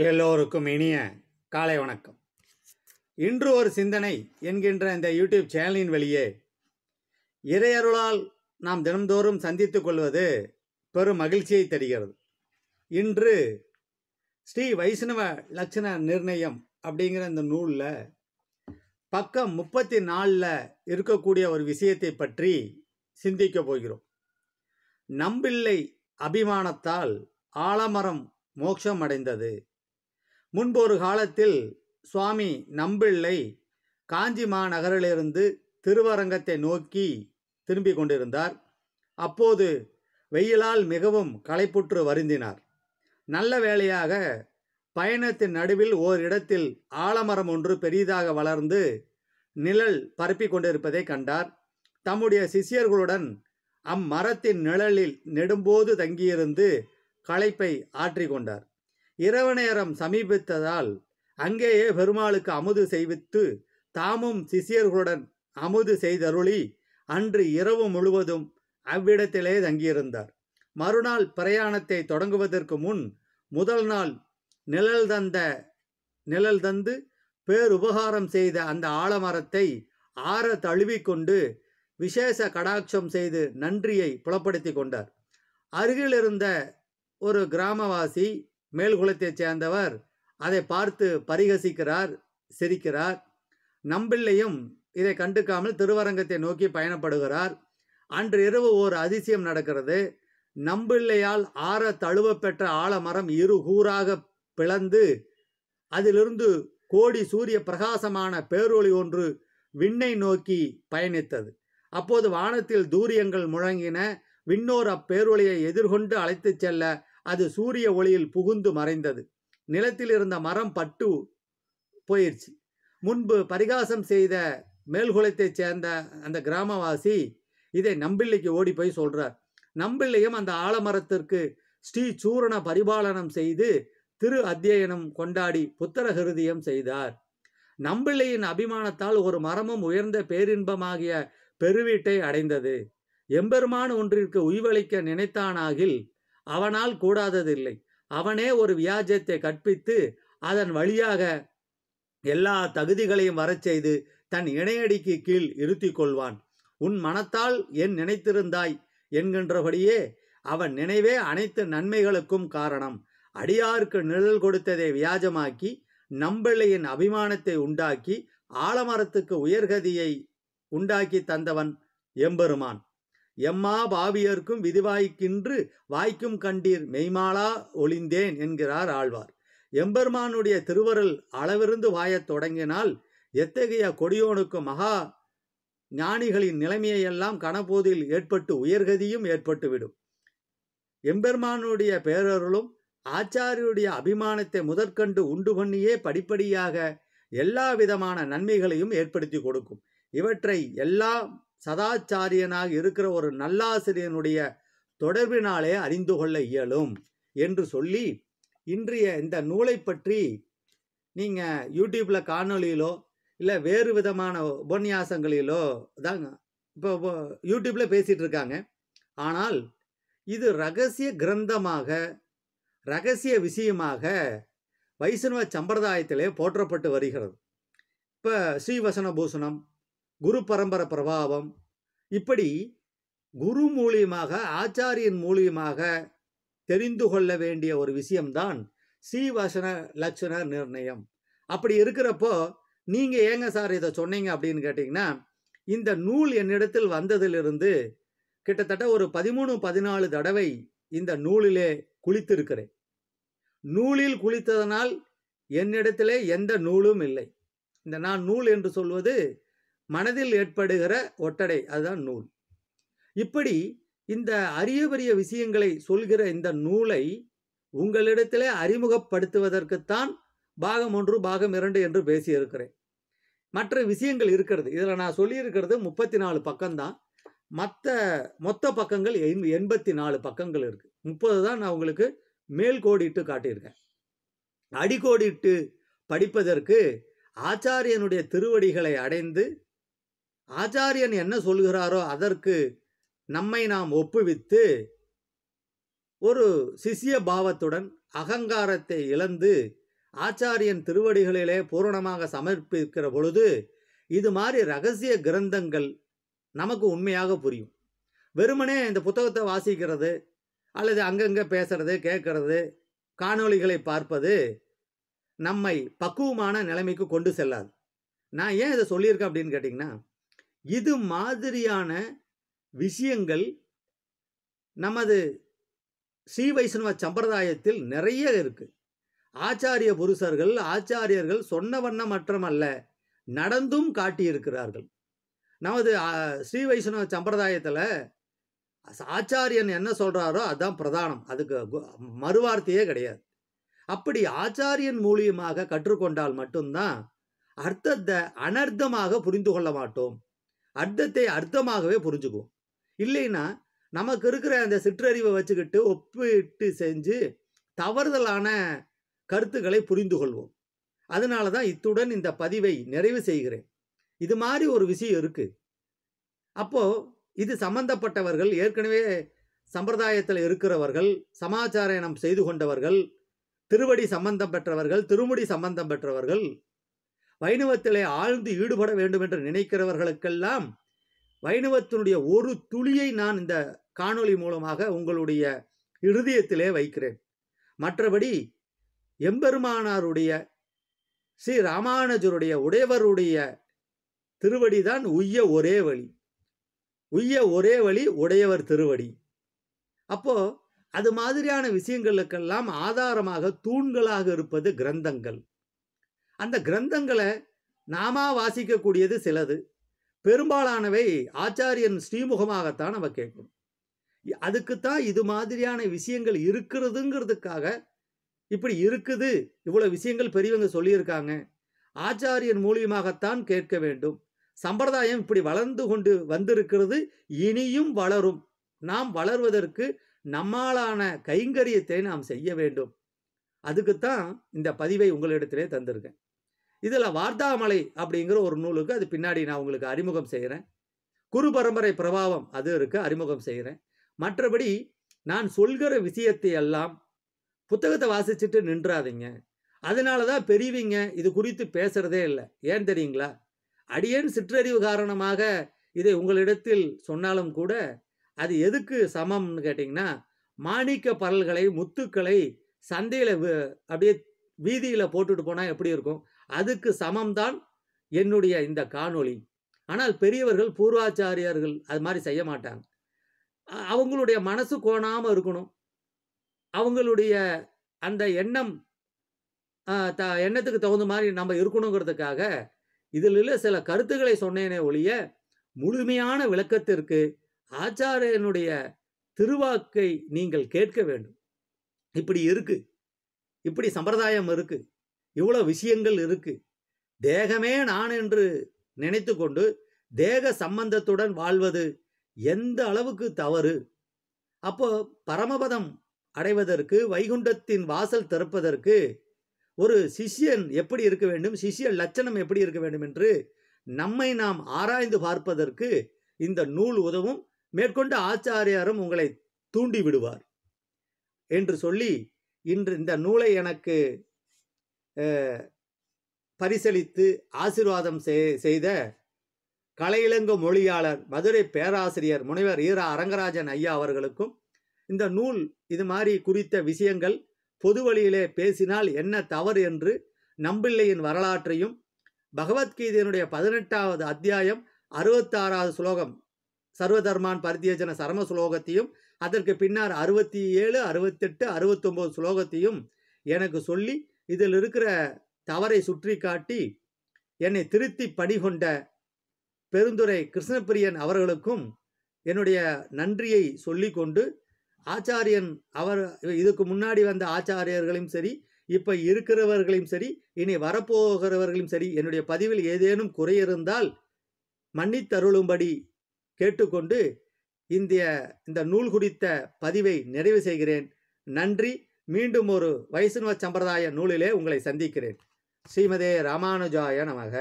எல்லோருக்கும் இனிய காலை வணக்கம் இன்று ஒரு சிந்தனை என்கின்ற இந்த யூடியூப் சேனலின் வழியே இறையருளால் நாம் தினம்தோறும் சந்தித்து கொள்வது பெரும் மகிழ்ச்சியை தருகிறது இன்று ஸ்ரீ வைஷ்ணவ லட்சண நிர்ணயம் அப்படிங்கிற இந்த நூலில் பக்கம் முப்பத்தி நாலில் இருக்கக்கூடிய ஒரு விஷயத்தை பற்றி சிந்திக்க போகிறோம் நம்பில்லை அபிமானத்தால் ஆலமரம் மோட்சம் அடைந்தது முன்பொரு காலத்தில் சுவாமி நம்பிள்ளை காஞ்சி மாநகரிலிருந்து திருவரங்கத்தை நோக்கி திரும்பிக் கொண்டிருந்தார் அப்போது வெயிலால் மிகவும் களைப்புற்று வருந்தினார் நல்ல வேளையாக பயணத்தின் நடுவில் ஓரிடத்தில் ஆலமரம் ஒன்று பெரிதாக வளர்ந்து நிழல் பரப்பி கொண்டிருப்பதை கண்டார் தம்முடைய சிஷியர்களுடன் அம்மரத்தின் நிழலில் நெடும்போது தங்கியிருந்து களைப்பை ஆற்றிக்கொண்டார் இரவு நேரம் சமீபித்ததால் அங்கேயே பெருமாளுக்கு அமுது செய்வித்து தாமும் சிஷியர்களுடன் அமுது செய்தருளி அன்று இரவு முழுவதும் அவ்விடத்திலே தங்கியிருந்தார் மறுநாள் பிரயாணத்தை தொடங்குவதற்கு முன் முதல் நாள் நிழல் தந்த நிழல் தந்து பேருபகாரம் செய்த அந்த ஆலமரத்தை ஆற தழுவிக்கொண்டு விசேஷ கடாட்சம் செய்து நன்றியை புலப்படுத்தி கொண்டார் அருகில் இருந்த ஒரு கிராமவாசி மேல்குளத்தைச் சேர்ந்தவர் அதை பார்த்து பரிகசிக்கிறார் சிரிக்கிறார் நம்பிள்ளையும் இதை கண்டுக்காமல் திருவரங்கத்தை நோக்கி பயணப்படுகிறார் அன்று இரவு ஓர் அதிசயம் நடக்கிறது நம்பிள்ளையால் ஆற தழுவ பெற்ற ஆலமரம் இரு கூறாக பிளந்து அதிலிருந்து கோடி சூரிய பிரகாசமான பேரொளி ஒன்று விண்ணை நோக்கி பயணித்தது அப்போது வானத்தில் தூரியங்கள் முழங்கின விண்ணோர் அப்பேரொழியை எதிர்கொண்டு அழைத்துச் செல்ல அது சூரிய ஒளியில் புகுந்து மறைந்தது நிலத்தில் இருந்த மரம் பட்டு போயிடுச்சு முன்பு பரிகாசம் செய்த மேல்குளத்தைச் சேர்ந்த அந்த கிராமவாசி இதை நம்பிள்ளைக்கு ஓடி போய் சொல்றார் நம்பிள்ளையும் அந்த ஆலமரத்திற்கு ஸ்ரீ சூரண பரிபாலனம் செய்து திரு அத்தியனம் கொண்டாடி புத்தர ஹிருதியம் செய்தார் நம்பிள்ளையின் அபிமானத்தால் ஒரு மரமும் உயர்ந்த பேரின்பமாகிய பெருவீட்டை அடைந்தது எம்பெருமான் ஒன்றிற்கு உய்வளிக்க நினைத்தானாகில் அவனால் கூடாததில்லை அவனே ஒரு வியாஜத்தை கற்பித்து அதன் வழியாக எல்லா தகுதிகளையும் வரச் செய்து தன் இணையடிக்கு கீழ் இருத்தி கொள்வான் உன் மனத்தால் என் நினைத்திருந்தாய் என்கின்றபடியே அவன் நினைவே அனைத்து நன்மைகளுக்கும் காரணம் அடியாருக்கு நிழல் கொடுத்ததை வியாஜமாக்கி நம்பிள்ளையின் அபிமானத்தை உண்டாக்கி ஆலமரத்துக்கு உயர்கதியை உண்டாக்கி தந்தவன் எம்பெருமான் எம்மா பாவியர்க்கும் விதிவாய்க்கின்று வாய்க்கும் கண்டீர் மெய்மாலா ஒளிந்தேன் என்கிறார் ஆழ்வார் எம்பெருமானுடைய திருவருள் அளவிருந்து வாயத் தொடங்கினால் எத்தகைய கொடியோனுக்கு மகா ஞானிகளின் நிலைமையெல்லாம் கணபோதில் ஏற்பட்டு உயர்கதியும் ஏற்பட்டுவிடும் எம்பெருமானுடைய பேரருளும் ஆச்சாரியுடைய அபிமானத்தை முதற்கண்டு உண்டு பண்ணியே படிப்படியாக எல்லா விதமான நன்மைகளையும் ஏற்படுத்தி கொடுக்கும் இவற்றை எல்லாம் சதாச்சாரியனாக இருக்கிற ஒரு நல்லாசிரியனுடைய தொடர்பினாலே அறிந்து கொள்ள இயலும் என்று சொல்லி இன்றைய இந்த நூலை பற்றி நீங்கள் யூடியூப்பில் காணொலியிலோ இல்லை வேறு விதமான உபன்யாசங்களிலோ தாங்க இப்போ யூடியூப்பில் பேசிகிட்டு இருக்காங்க ஆனால் இது ரகசிய கிரந்தமாக ரகசிய விஷயமாக வைஷ்ணவ சம்பிரதாயத்திலே போற்றப்பட்டு வருகிறது இப்போ ஸ்ரீவசன பூஷணம் குரு பரம்பரை பிரபாவம் இப்படி குரு மூலியமாக ஆச்சாரியன் மூலியமாக தெரிந்து கொள்ள வேண்டிய ஒரு விஷயம்தான் சீவசன லட்சண நிர்ணயம் அப்படி இருக்கிறப்போ நீங்கள் ஏங்க சார் இதை சொன்னீங்க அப்படின்னு கேட்டிங்கன்னா இந்த நூல் என்னிடத்தில் வந்ததிலிருந்து கிட்டத்தட்ட ஒரு பதிமூணு பதினாலு தடவை இந்த நூலிலே குளித்திருக்கிறேன் நூலில் குளித்ததனால் என்னிடத்திலே எந்த நூலும் இல்லை இந்த நான் நூல் என்று சொல்வது மனதில் ஏற்படுகிற ஒட்டடை அதுதான் நூல் இப்படி இந்த அரிய பெரிய விஷயங்களை சொல்கிற இந்த நூலை உங்களிடத்திலே அறிமுகப்படுத்துவதற்குத்தான் பாகம் ஒன்று பாகம் இரண்டு என்று பேசியிருக்கிறேன் மற்ற விஷயங்கள் இருக்கிறது இதில் நான் சொல்லியிருக்கிறது முப்பத்தி நாலு பக்கம்தான் மற்ற மொத்த பக்கங்கள் எண்பத்தி நாலு பக்கங்கள் இருக்குது முப்பது தான் நான் உங்களுக்கு மேல் கோடிட்டு காட்டியிருக்கேன் அடிக்கோடிட்டு படிப்பதற்கு ஆச்சாரியனுடைய திருவடிகளை அடைந்து ஆச்சாரியன் என்ன சொல்கிறாரோ அதற்கு நம்மை நாம் ஒப்புவித்து ஒரு சிசிய பாவத்துடன் அகங்காரத்தை இழந்து ஆச்சாரியன் திருவடிகளிலே பூரணமாக சமர்ப்பிக்கிற பொழுது இது மாதிரி ரகசிய கிரந்தங்கள் நமக்கு உண்மையாக புரியும் வெறுமனே இந்த புத்தகத்தை வாசிக்கிறது அல்லது அங்கங்கே பேசுறது கேட்கறது காணொளிகளை பார்ப்பது நம்மை பக்குவமான நிலைமைக்கு கொண்டு செல்லாது நான் ஏன் இதை சொல்லியிருக்கேன் அப்படின்னு கேட்டிங்கன்னா இது மாதிரியான விஷயங்கள் நமது ஸ்ரீ வைஷ்ணவ சம்பிரதாயத்தில் நிறைய இருக்கு ஆச்சாரிய புருஷர்கள் ஆச்சாரியர்கள் சொன்ன வண்ணம் மற்றமல்ல நடந்தும் காட்டியிருக்கிறார்கள் நமது ஸ்ரீ வைஷ்ணவ சம்பிரதாயத்தில் ஆச்சாரியன் என்ன சொல்கிறாரோ அதுதான் பிரதானம் அதுக்கு மறுவார்த்தையே கிடையாது அப்படி ஆச்சாரியன் மூலியமாக கற்றுக்கொண்டால் மட்டும்தான் அர்த்தத்தை அனர்த்தமாக புரிந்து கொள்ள மாட்டோம் அர்த்தத்தை அர்த்தமாகவே புரிஞ்சுக்குவோம் இல்லைன்னா நமக்கு இருக்கிற அந்த சிற்றறிவை வச்சுக்கிட்டு ஒப்பிட்டு செஞ்சு தவறுதலான கருத்துக்களை புரிந்து கொள்வோம் அதனால தான் இத்துடன் இந்த பதிவை நிறைவு செய்கிறேன் இது மாதிரி ஒரு விஷயம் இருக்குது அப்போது இது சம்பந்தப்பட்டவர்கள் ஏற்கனவே சம்பிரதாயத்தில் இருக்கிறவர்கள் சமாச்சாரம் செய்து கொண்டவர்கள் திருவடி சம்பந்தம் பெற்றவர்கள் திருமுடி சம்பந்தம் பெற்றவர்கள் வைணவத்திலே ஆழ்ந்து ஈடுபட வேண்டும் என்று நினைக்கிறவர்களுக்கெல்லாம் வைணவத்தினுடைய ஒரு துளியை நான் இந்த காணொளி மூலமாக உங்களுடைய இருதயத்திலே வைக்கிறேன் மற்றபடி எம்பெருமானாருடைய ஸ்ரீ ராமானுஜருடைய உடையவருடைய திருவடிதான் உய்ய ஒரே வழி உய்ய ஒரே வழி உடையவர் திருவடி அப்போ அது மாதிரியான விஷயங்களுக்கெல்லாம் ஆதாரமாக தூண்களாக இருப்பது கிரந்தங்கள் அந்த கிரந்தங்களை நாம வாசிக்கக்கூடியது சிலது பெரும்பாலானவை ஆச்சாரியன் ஸ்ரீமுகமாகத்தான் நம்ம கேட்கணும் அதுக்குத்தான் இது மாதிரியான விஷயங்கள் இருக்கிறதுங்கிறதுக்காக இப்படி இருக்குது இவ்வளோ விஷயங்கள் பெரியவங்க சொல்லியிருக்காங்க ஆச்சாரியன் மூலியமாகத்தான் கேட்க வேண்டும் சம்பிரதாயம் இப்படி வளர்ந்து கொண்டு வந்திருக்கிறது இனியும் வளரும் நாம் வளர்வதற்கு நம்மாலான கைங்கரியத்தை நாம் செய்ய வேண்டும் அதுக்குத்தான் இந்த பதிவை உங்களிடத்திலே தந்திருக்கேன் இதில் வார்த்தாமலை அப்படிங்கிற ஒரு நூலுக்கு அது பின்னாடி நான் உங்களுக்கு அறிமுகம் செய்கிறேன் குரு பரம்பரை பிரபாவம் அது இருக்கு அறிமுகம் செய்கிறேன் மற்றபடி நான் சொல்கிற விஷயத்தை எல்லாம் புத்தகத்தை வாசிச்சுட்டு நின்றாதீங்க அதனால தான் பெரியவீங்க இது குறித்து பேசுறதே இல்லை ஏன் தெரியுங்களா அடியேன் சிற்றறிவு காரணமாக இதை உங்களிடத்தில் சொன்னாலும் கூட அது எதுக்கு சமம்னு கேட்டிங்கன்னா மாணிக்க பரல்களை முத்துக்களை சந்தையில் அப்படியே வீதியில் போட்டுட்டு போனால் எப்படி இருக்கும் அதுக்கு சமம்தான் என்னுடைய இந்த காணொளி ஆனால் பெரியவர்கள் பூர்வாச்சாரியர்கள் அது மாதிரி செய்ய மாட்டாங்க அவங்களுடைய மனசு கோணாமல் இருக்கணும் அவங்களுடைய அந்த எண்ணம் த எண்ணத்துக்கு தகுந்த மாதிரி நம்ம இருக்கணுங்கிறதுக்காக இதில் உள்ள சில கருத்துக்களை சொன்னேனே ஒழிய முழுமையான விளக்கத்திற்கு ஆச்சாரியனுடைய திருவாக்கை நீங்கள் கேட்க வேண்டும் இப்படி இருக்கு இப்படி சம்பிரதாயம் இருக்குது இவ்வளோ விஷயங்கள் இருக்கு தேகமே நான் என்று நினைத்து கொண்டு தேக சம்பந்தத்துடன் வாழ்வது எந்த அளவுக்கு தவறு அப்போ பரமபதம் அடைவதற்கு வைகுண்டத்தின் வாசல் திறப்பதற்கு ஒரு சிஷ்யன் எப்படி இருக்க வேண்டும் சிஷ்ய லட்சணம் எப்படி இருக்க வேண்டும் என்று நம்மை நாம் ஆராய்ந்து பார்ப்பதற்கு இந்த நூல் உதவும் மேற்கொண்டு ஆச்சாரியாரும் உங்களை தூண்டி விடுவார் என்று சொல்லி இன்று இந்த நூலை எனக்கு பரிசளித்து ஆசிர்வாதம் செய்த கலையிலங்கு மொழியாளர் மதுரை பேராசிரியர் முனைவர் ஈரா அரங்கராஜன் ஐயா அவர்களுக்கும் இந்த நூல் இது மாதிரி குறித்த விஷயங்கள் பொது வழியிலே பேசினால் என்ன தவறு என்று நம்பிள்ளையின் வரலாற்றையும் பகவத்கீதையினுடைய பதினெட்டாவது அத்தியாயம் அறுபத்தாறாவது ஸ்லோகம் சர்வதர்மான் பரித்தியஜன சரம ஸ்லோகத்தையும் அதற்கு பின்னர் அறுபத்தி ஏழு அறுபத்தெட்டு அறுபத்தொம்போது ஸ்லோகத்தையும் எனக்கு சொல்லி இதில் இருக்கிற தவறை சுற்றி காட்டி என்னை திருத்தி பணிகொண்ட பெருந்துரை கிருஷ்ணப்பிரியன் அவர்களுக்கும் என்னுடைய நன்றியை சொல்லிக்கொண்டு ஆச்சாரியன் அவர் இதுக்கு முன்னாடி வந்த ஆச்சாரியர்களையும் சரி இப்போ இருக்கிறவர்களையும் சரி இனி வரப்போகிறவர்களையும் சரி என்னுடைய பதிவில் ஏதேனும் குறை இருந்தால் மன்னித்தருளும்படி கேட்டுக்கொண்டு இந்திய இந்த நூல் குறித்த பதிவை நிறைவு செய்கிறேன் நன்றி மீண்டும் ஒரு வைஷ்ணவ சம்பிரதாய நூலிலே உங்களை சந்திக்கிறேன் ஸ்ரீமதே ராமானுஜாய நமக